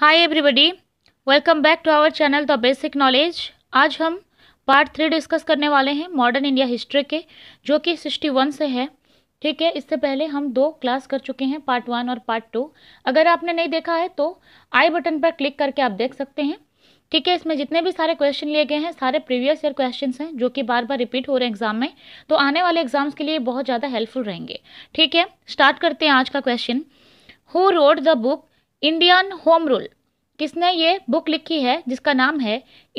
hi everybody welcome back to our channel the basic knowledge आज हम part three discuss करने वाले हैं मॉडर्न इंडिया हिस्ट्री के जो कि सिक्सटी वन से है ठीक है इससे पहले हम दो क्लास कर चुके हैं पार्ट वन और पार्ट टू अगर आपने नहीं देखा है तो आई बटन पर क्लिक करके आप देख सकते हैं ठीक है इसमें जितने भी सारे क्वेश्चन लिए गए हैं सारे प्रीवियस ईयर क्वेश्चन हैं जो कि बार बार रिपीट हो रहे हैं एग्जाम में तो आने वाले एग्जाम्स के लिए बहुत ज़्यादा हेल्पफुल रहेंगे ठीक है स्टार्ट करते हैं आज का question who wrote the book Indian home rule किसने ये बुक लिखी है जिसका नाम है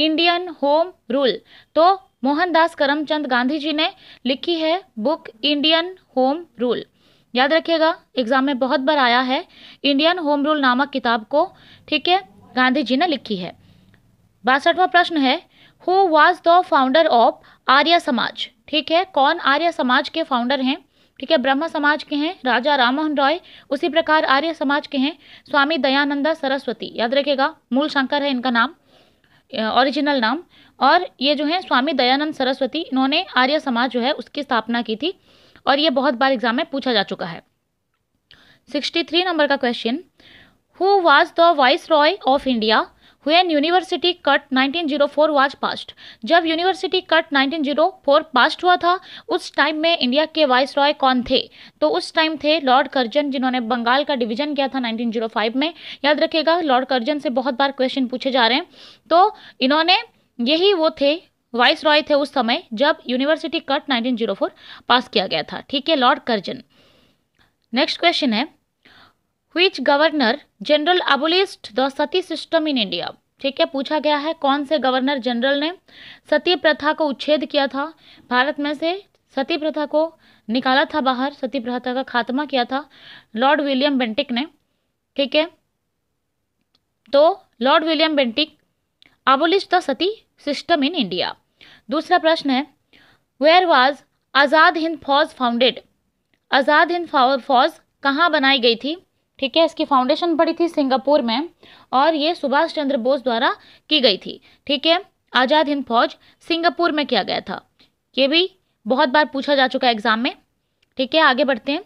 इंडियन होम रूल तो मोहनदास करमचंद गांधी जी ने लिखी है बुक इंडियन होम रूल याद रखिएगा एग्जाम में बहुत बार आया है इंडियन होम रूल नामक किताब को ठीक है गांधी जी ने लिखी है बासठवा प्रश्न है who was the founder of Arya Samaj ठीक है कौन आर्य समाज के फाउंडर हैं ठीक है ब्रह्म समाज के हैं राजा राममोहन रॉय उसी प्रकार आर्य समाज के हैं स्वामी दयानंदा सरस्वती याद रखेगा मूल शंकर है इनका नाम ओरिजिनल नाम और ये जो है स्वामी दयानंद सरस्वती इन्होंने आर्य समाज जो है उसकी स्थापना की थी और ये बहुत बार एग्जाम में पूछा जा चुका है सिक्सटी थ्री नंबर का question who was the viceroy of India when university act 1904 was passed जब यूनिवर्सिटी कट 1904 पास्ट हुआ था उस टाइम में इंडिया के वाइस रॉय कौन थे तो उस टाइम थे लॉर्ड कर्जन जिन्होंने बंगाल का डिवीजन किया था 1905 में याद रखिएगा लॉर्ड कर्जन से बहुत बार क्वेश्चन पूछे जा रहे हैं तो इन्होंने यही वो थे वाइस रॉय थे उस समय जब यूनिवर्सिटी कट 1904 पास किया गया था ठीक है लॉर्ड कर्जन नेक्स्ट क्वेश्चन है which governor general abolished the sati system in India ठीक है पूछा गया है कौन से गवर्नर जनरल ने सती प्रथा को उच्छेद किया था भारत में से सती प्रथा को निकाला था बाहर सती प्रथा का खात्मा किया था लॉर्ड विलियम बेंटिक ने ठीक है तो lord William Bentinck abolish the sati system in India दूसरा प्रश्न है वेयर वाज आज़ाद हिंद फौज फाउंडेड आज़ाद हिंद फौज कहाँ बनाई गई थी ठीक है इसकी फाउंडेशन पड़ी थी सिंगापुर में और ये सुभाष चंद्र बोस द्वारा की गई थी ठीक है आज़ाद हिंद फौज सिंगापुर में किया गया था ये भी बहुत बार पूछा जा चुका है एग्जाम में ठीक है आगे बढ़ते हैं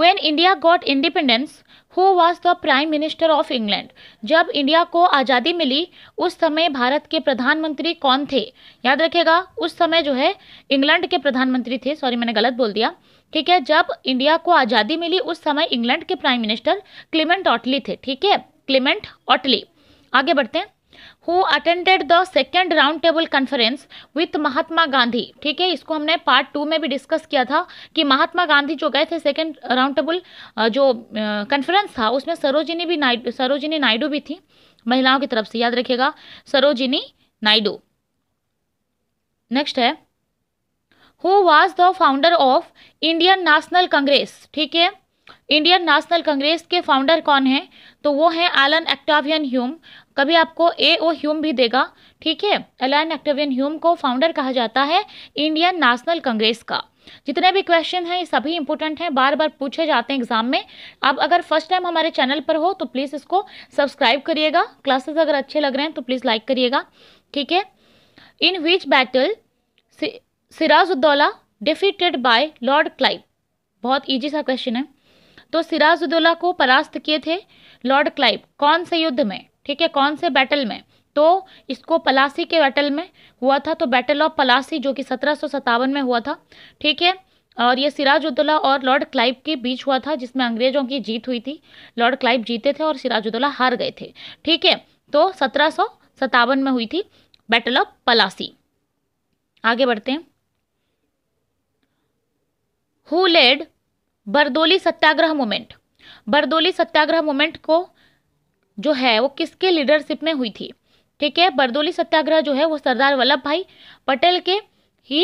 when India got independence who was the prime minister of England जब इंडिया को आज़ादी मिली उस समय भारत के प्रधानमंत्री कौन थे याद रखेगा उस समय जो है इंग्लैंड के प्रधानमंत्री थे सॉरी मैंने गलत बोल दिया ठीक है जब इंडिया को आज़ादी मिली उस समय इंग्लैंड के प्राइम मिनिस्टर क्लिमेंट ऑटली थे ठीक है क्लिमेंट ऑटली आगे बढ़ते हैं who attended the second round table conference with Mahatma Gandhi ठीक है इसको हमने पार्ट टू में भी डिस्कस किया था कि महात्मा गांधी जो गए थे सेकेंड राउंड टेबल जो कॉन्फ्रेंस था उसमें सरोजिनी भी नाइड सरोजिनी नायडू भी थी महिलाओं की तरफ से याद रखिएगा सरोजिनी नायडू नेक्स्ट है who was the founder of Indian National Congress ठीक है इंडियन नेशनल कांग्रेस के फाउंडर कौन है तो वो है एलन एक्टावियन ह्यूम कभी आपको ए ओ ह्यूम भी देगा ठीक है एलन एक्टावियन ह्यूम को फाउंडर कहा जाता है इंडियन नेशनल कांग्रेस का जितने भी क्वेश्चन हैं ये सभी इंपॉर्टेंट हैं बार बार पूछे जाते हैं एग्जाम में आप अगर फर्स्ट टाइम हमारे चैनल पर हो तो प्लीज़ इसको सब्सक्राइब करिएगा क्लासेस अगर अच्छे लग रहे हैं तो प्लीज़ लाइक करिएगा ठीक है in which battle Sirajuddaulah defeated by lord Clive बहुत ईजी सा क्वेश्चन है तो सिराजुद्दौला को परास्त किए थे लॉर्ड क्लाइव कौन से युद्ध में ठीक है कौन से बैटल में तो इसको पलासी के बैटल में हुआ था तो बैटल ऑफ पलासी जो कि सत्रह में हुआ था ठीक है और ये सिराजुद्दौला और लॉर्ड क्लाइव के बीच हुआ था जिसमें अंग्रेजों की जीत हुई थी लॉर्ड क्लाइव जीते थे और सिराजुद्दौला हार गए थे ठीक है तो सत्रह में हुई थी बैटल ऑफ पलासी आगे बढ़ते हैं who led Bardoli Satyagraha movement Bardoli Satyagraha movement को जो है वो किसके लीडरशिप में हुई थी ठीक है बरदोली सत्याग्रह जो है वो सरदार वल्लभ भाई पटेल के ही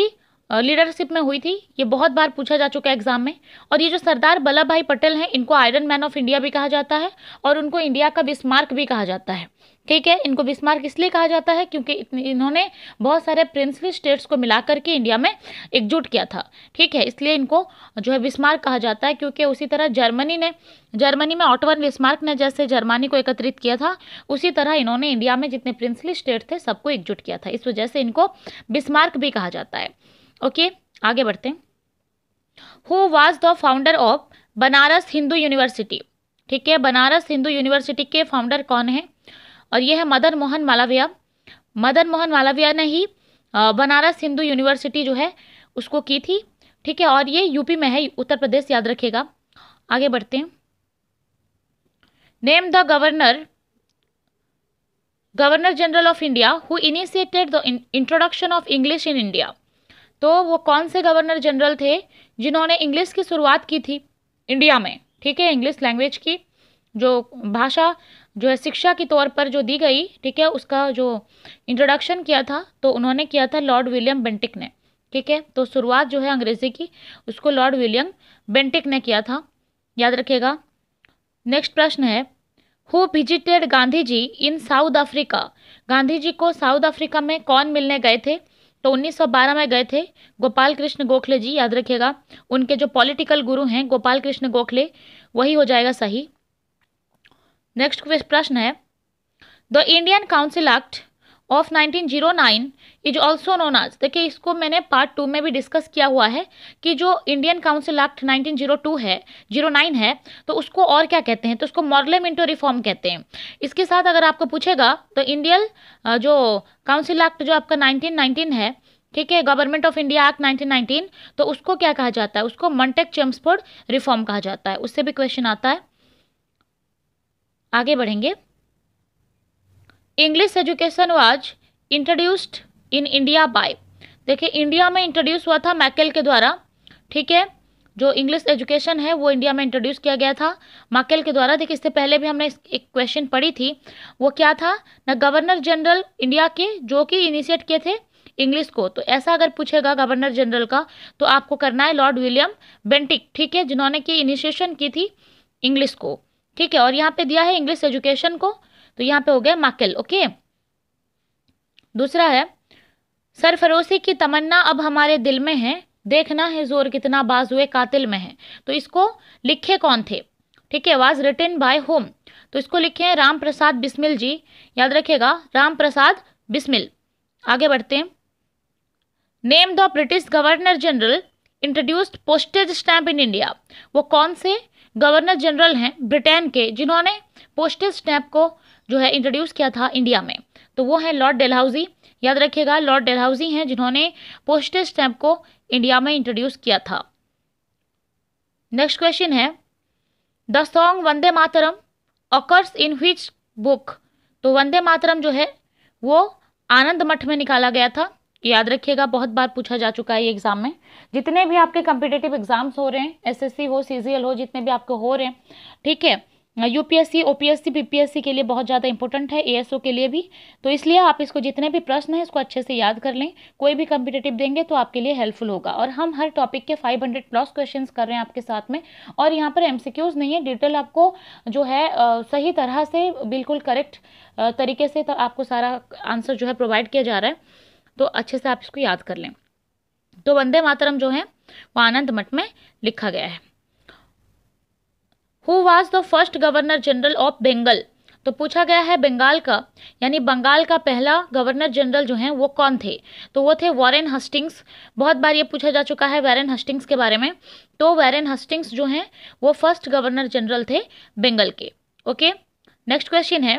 लीडरशिप में हुई थी ये बहुत बार पूछा जा चुका है एग्जाम में और ये जो सरदार वल्लभ भाई पटेल हैं इनको आयरन मैन ऑफ इंडिया भी कहा जाता है और उनको इंडिया का बिस्मार्क भी कहा जाता है ठीक है इनको बिस्मार्क इसलिए कहा जाता है क्योंकि इन्होंने बहुत सारे प्रिंसली स्टेट्स को मिला करके इंडिया में एकजुट किया था ठीक है इसलिए इनको जो है बिस्मार्क कहा जाता है क्योंकि उसी तरह जर्मनी ने जर्मनी में ऑटोवन बिस्मार्क ने जैसे जर्मनी को एकत्रित किया था उसी तरह इन्होंने इंडिया में जितने प्रिंसली स्टेट थे सबको एकजुट किया था इस वजह से इनको बिस्मार्क भी कहा जाता है ओके आगे बढ़ते हैं who was the founder of Banaras Hindu university ठीक है बनारस हिंदू यूनिवर्सिटी के फाउंडर कौन है और ये है मदन मोहन मालविया मदन मोहन मालविया ने ही बनारस हिंदू यूनिवर्सिटी जो है उसको की थी ठीक है और ये यूपी में है उत्तर प्रदेश याद रखिएगा आगे बढ़ते हैं name the governor governor general of India who initiated the introduction of English in India तो वो कौन से गवर्नर जनरल थे जिन्होंने इंग्लिश की शुरुआत की थी इंडिया में ठीक है इंग्लिश लैंग्वेज की जो भाषा जो है शिक्षा के तौर पर जो दी गई ठीक है उसका जो इंट्रोडक्शन किया था तो उन्होंने किया था लॉर्ड विलियम बेंटिक ने ठीक है तो शुरुआत जो है अंग्रेजी की उसको लॉर्ड विलियम बेंटिक ने किया था याद रखेगा नेक्स्ट प्रश्न है who visited Gandhi ji in South Africa Gandhi ji को साउथ अफ्रीका में कौन मिलने गए थे तो 1912 में गए थे गोपाल कृष्ण गोखले जी याद रखिएगा उनके जो पॉलिटिकल गुरु हैं गोपाल कृष्ण गोखले वही हो जाएगा सही नेक्स्ट क्वेश्चन प्रश्न है the Indian council act of 1909 is also known आज देखिए इसको मैंने पार्ट टू में भी डिस्कस किया हुआ है कि जो इंडियन काउंसिल एक्ट 1902 है जीरो नाइन है तो उसको और क्या कहते हैं तो उसको मॉडलेमेंटो रिफॉर्म कहते हैं इसके साथ अगर आपको पूछेगा तो इंडियन जो काउंसिल एक्ट जो आपका 1919 है ठीक है गवर्नमेंट ऑफ इंडिया एक्ट 1919 तो उसको क्या कहा जाता है उसको मंटेक चेम्सफोर्ड रिफॉर्म कहा जाता है उससे भी क्वेश्चन आता है आगे बढ़ेंगे English education was introduced in India by देखिए इंडिया में इंट्रोड्यूस हुआ था मैकेल के द्वारा ठीक है जो इंग्लिश एजुकेशन है वो इंडिया में इंट्रोड्यूस किया गया था माकेल के द्वारा देखिए इससे पहले भी हमने एक क्वेश्चन पढ़ी थी वो क्या था ना गवर्नर जनरल इंडिया के जो कि इनिशिएट किए थे इंग्लिश को तो ऐसा अगर पूछेगा गवर्नर जनरल का तो आपको करना है लॉर्ड विलियम बेंटिक ठीक है जिन्होंने की इनिशिएशन की थी इंग्लिश को ठीक है और यहाँ पे दिया है इंग्लिश एजुकेशन को तो यहाँ पे हो गया माकेल ओके दूसरा है सर फरोसी की तमन्ना अब हमारे दिल में है देखना है जोर कितना बाज हुए कातिल में है तो इसको लिखे कौन थे ठीक है वाज रिटर्न बाय होम तो इसको लिखे हैं राम प्रसाद बिस्मिल जी याद रखेगा राम प्रसाद बिस्मिल आगे बढ़ते हैं name the British governor general introduced postage stamp in India वो कौन से गवर्नर जनरल हैं ब्रिटेन के जिन्होंने पोस्टेज स्टैम्प को जो है इंट्रोड्यूस किया था इंडिया में तो वो है लॉर्ड डेलहाउजी याद रखिएगा लॉर्ड डेलहाउजी हैं जिन्होंने पोस्टेज स्टैम्प को इंडिया में इंट्रोड्यूस किया था नेक्स्ट क्वेश्चन है the song Vande Mataram occurs in which book तो वंदे मातरम जो है वो आनंद मठ में निकाला गया था याद रखिएगा बहुत बार पूछा जा चुका है ये एग्ज़ाम में जितने भी आपके कम्पिटेटिव एग्ज़ाम्स हो रहे हैं एसएससी हो सीजीएल हो जितने भी आपके हो रहे हैं ठीक है यूपीएससी ओपीएससी बीपीएससी के लिए बहुत ज़्यादा इंपॉर्टेंट है एएसओ के लिए भी तो इसलिए आप इसको जितने भी प्रश्न हैं इसको अच्छे से याद कर लें कोई भी कम्पिटेटिव देंगे तो आपके लिए हेल्पफुल होगा और हम हर टॉपिक के 500 प्लस क्वेश्चन कर रहे हैं आपके साथ में और यहाँ पर एम नहीं है डिटेल आपको जो है सही तरह से बिल्कुल करेक्ट तरीके से तो आपको सारा आंसर जो है प्रोवाइड किया जा रहा है तो अच्छे से आप इसको याद कर लें तो वंदे मातरम जो है वो आनंद मठ में लिखा गया है who was the first governor general of Bengal तो पूछा गया है बंगाल का यानी बंगाल का पहला गवर्नर जनरल जो है वो कौन थे तो वो थे वॉरेन हस्टिंग्स बहुत बार ये पूछा जा चुका है वॉरेन हस्टिंग्स के बारे में तो वॉरेन हस्टिंग्स जो हैं वो फर्स्ट गवर्नर जनरल थे बंगाल के ओके नेक्स्ट क्वेश्चन है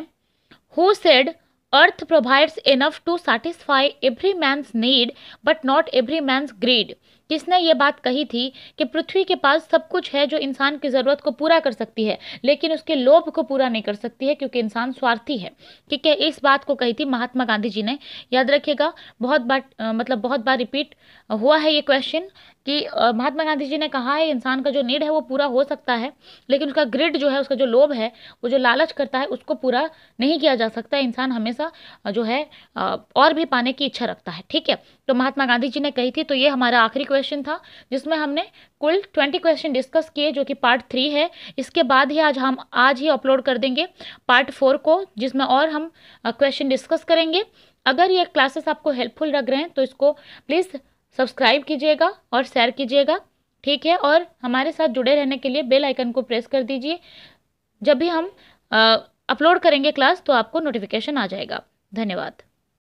who said earth provides enough to satisfy every man's need but not every man's greed किसने ये बात कही थी कि पृथ्वी के पास सब कुछ है जो इंसान की ज़रूरत को पूरा कर सकती है लेकिन उसके लोभ को पूरा नहीं कर सकती है क्योंकि इंसान स्वार्थी है ठीक है इस बात को कही थी महात्मा गांधी जी ने याद रखिएगा बहुत बार मतलब बहुत बार रिपीट हुआ है ये क्वेश्चन कि महात्मा गांधी जी ने कहा है इंसान का जो नीड है वो पूरा हो सकता है लेकिन उसका ग्रिड जो है उसका जो लोभ है वो जो लालच करता है उसको पूरा नहीं किया जा सकता इंसान हमेशा जो है और भी पाने की इच्छा रखता है ठीक है तो महात्मा गांधी जी ने कही थी तो ये हमारा आखिरी क्वेश्चन था जिसमें हमने कुल ट्वेंटी क्वेश्चन डिस्कस किए जो कि पार्ट थ्री है इसके बाद ही आज हम आज ही अपलोड कर देंगे पार्ट फोर को जिसमें और हम क्वेश्चन डिस्कस करेंगे अगर ये क्लासेस आपको हेल्पफुल लग रहे हैं तो इसको प्लीज़ सब्सक्राइब कीजिएगा और शेयर कीजिएगा ठीक है और हमारे साथ जुड़े रहने के लिए बेल आइकन को प्रेस कर दीजिए जब भी हम अपलोड करेंगे क्लास तो आपको नोटिफिकेशन आ जाएगा धन्यवाद